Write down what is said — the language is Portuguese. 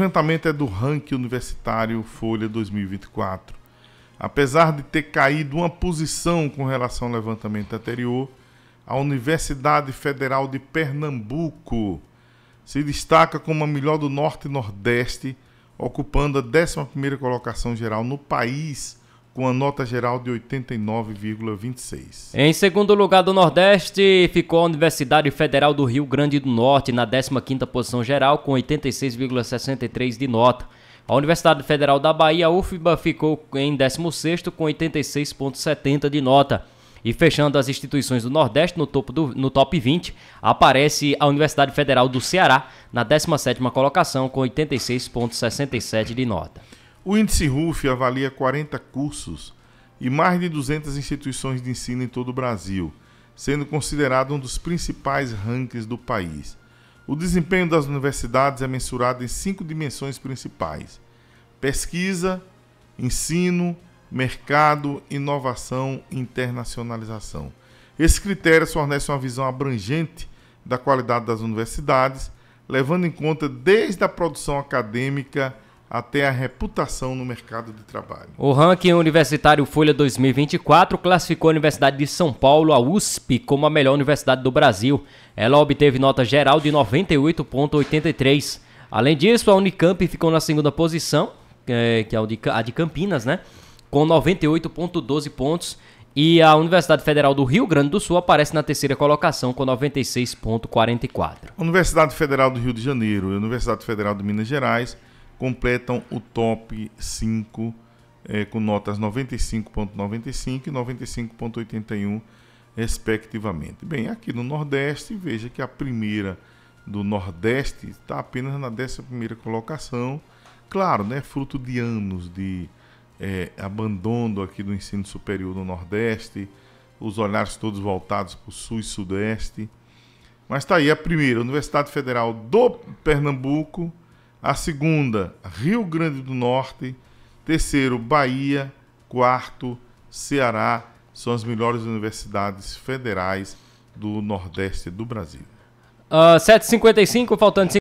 levantamento é do ranking universitário Folha 2024. Apesar de ter caído uma posição com relação ao levantamento anterior, a Universidade Federal de Pernambuco se destaca como a melhor do Norte e Nordeste, ocupando a 11ª colocação geral no país com a nota geral de 89,26. Em segundo lugar do Nordeste ficou a Universidade Federal do Rio Grande do Norte na 15ª posição geral com 86,63 de nota. A Universidade Federal da Bahia, UFBA, ficou em 16º com 86,70 de nota. E fechando as instituições do Nordeste no, topo do, no top 20, aparece a Universidade Federal do Ceará na 17ª colocação com 86,67 de nota. O índice RUF avalia 40 cursos e mais de 200 instituições de ensino em todo o Brasil, sendo considerado um dos principais rankings do país. O desempenho das universidades é mensurado em cinco dimensões principais: pesquisa, ensino, mercado, inovação e internacionalização. Esses critérios fornecem uma visão abrangente da qualidade das universidades, levando em conta desde a produção acadêmica até a reputação no mercado de trabalho. O ranking universitário Folha 2024 classificou a Universidade de São Paulo, a USP, como a melhor universidade do Brasil. Ela obteve nota geral de 98,83. Além disso, a Unicamp ficou na segunda posição, é, que é a de Campinas, né? Com 98,12 pontos. E a Universidade Federal do Rio Grande do Sul aparece na terceira colocação com 96,44. Universidade Federal do Rio de Janeiro e Universidade Federal de Minas Gerais completam o top 5 é, com notas 95.95 e 95.81, respectivamente. Bem, aqui no Nordeste, veja que a primeira do Nordeste está apenas na 11 colocação. Claro, né, fruto de anos de é, abandono aqui do ensino superior no Nordeste, os olhares todos voltados para o Sul e Sudeste. Mas está aí a primeira, Universidade Federal do Pernambuco, a segunda, Rio Grande do Norte. Terceiro, Bahia. Quarto, Ceará. São as melhores universidades federais do Nordeste do Brasil. Uh, ah, 7h55, faltando